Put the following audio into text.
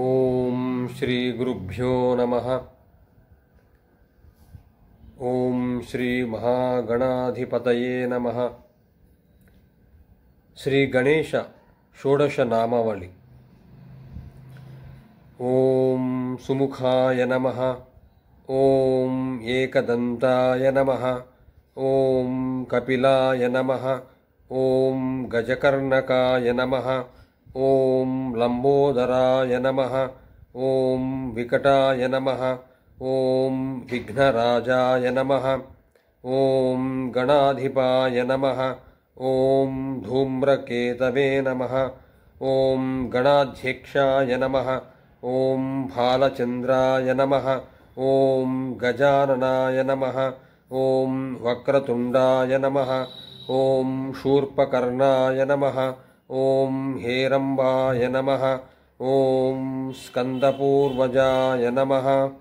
ॐ श्रीगुरुभ्यो नमः ॐ श्रीमहागणाधिपतये नमः श्रीगणेश षोडशनामवळि ॐ सुमुखाय नमः ॐ एकदन्ताय नमः ॐ कपिलाय नमः ॐ गजकर्णकाय नमः ॐ लम्बोदराय नमः ॐ विकटाय नमः ॐ विघ्नराजाय नमः ॐ गणाधिपाय नमः ॐ धूम्रकेतवे नमः ॐ गणाध्यक्षाय नमः ॐ भालचन्द्राय नमः ॐ गजाननाय नमः ॐ वक्रतुण्डाय नमः ॐ शूर्पकर्णाय नमः ॐ हेरम्बाय नमः ॐ स्कन्दपूर्वजाय नमः